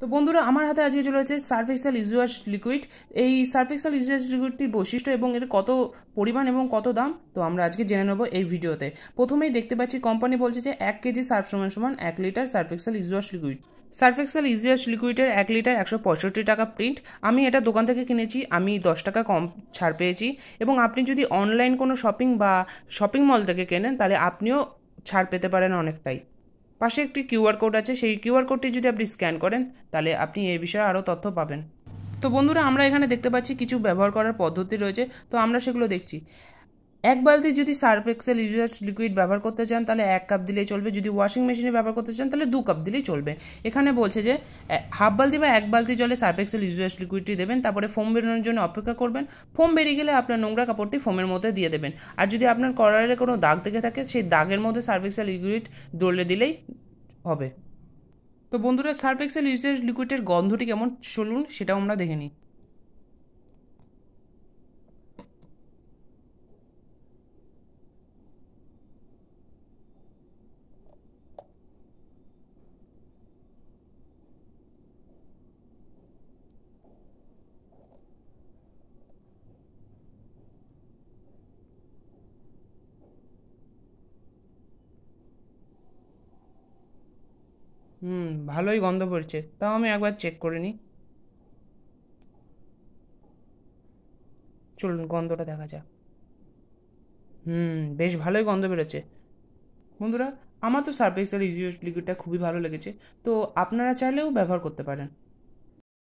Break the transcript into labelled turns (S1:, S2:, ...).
S1: তো বন্ধুরা আমার হাতে আজকে চলে আছে সার্ফ এক্সেল ইজুয়াস লিকুইড এই সার্ফ এক্সেল ইজুয়াস লিকুইডটির বৈশিষ্ট্য এবং এর কত পরিমাণ এবং কত দাম তো আমরা আজকে জেনে নেব এই ভিডিওতে প্রথমেই দেখতে পাচ্ছি কোম্পানি বলছে যে এক কেজি সার্ফ সমান সমান এক litre Surf Excel Excel easy wash liquid Surf Excel easy wash লিকুইডের এক লিটার একশো পঁয়ষট্টি টাকা প্রিন্ট আমি এটা দোকান থেকে কিনেছি আমি দশ টাকা কম ছাড় পেয়েছি এবং আপনি যদি অনলাইন কোনো শপিং বা শপিং মল থেকে কেনেন তাহলে আপনিও ছাড় পেতে পারেন অনেকটাই পাশে একটি কিউআর কোড আছে সেই কিউআর কোডটি যদি আপনি স্ক্যান করেন তাহলে আপনি এ বিষয়ে আরও তথ্য পাবেন তো বন্ধুরা আমরা এখানে দেখতে পাচ্ছি কিছু ব্যবহার করার পদ্ধতি রয়েছে তো আমরা সেগুলো দেখছি এক বালতি যদি সার্ফ এক্সেল ইউজার্স লিকুইড ব্যবহার করতে চান তাহলে এক কাপ দিলেই চলবে যদি ওয়াশিং মেশিনে ব্যবহার করতে চান তাহলে দু কাপ দিলেই চলবে এখানে বলছে যে হাফ বালতি বা এক বালতি জলে সার্ফ এক্সেল ইউজার লিকুইডটি দেবেন তারপরে ফোম বেরোনোর জন্য অপেক্ষা করবেন ফোম বেরিয়ে গেলে আপনার নোংরা কাপড়টি ফোমের মধ্যে দিয়ে দেবেন আর যদি আপনার কলারে কোনো দাগ দেখে থাকে সেই দাগের মধ্যে সার্ফ এক্সেল লিকুইড দলে দিলেই হবে তো বন্ধুরা সার্ফ এক্সেল ইউজার লিকুইডের গন্ধটি কেমন চলুন সেটাও আমরা দেখে নিই হুম ভালোই গন্ধ পড়ছে তাও আমি একবার চেক করে নিই চলুন গন্ধটা দেখা যাক হুম বেশ ভালোই গন্ধ বেরোচ্ছে বন্ধুরা আমার তো সার্ফেক্সেল এক্সেল লিকুইডটা খুবই ভালো লেগেছে তো আপনারা চাইলেও ব্যবহার করতে পারেন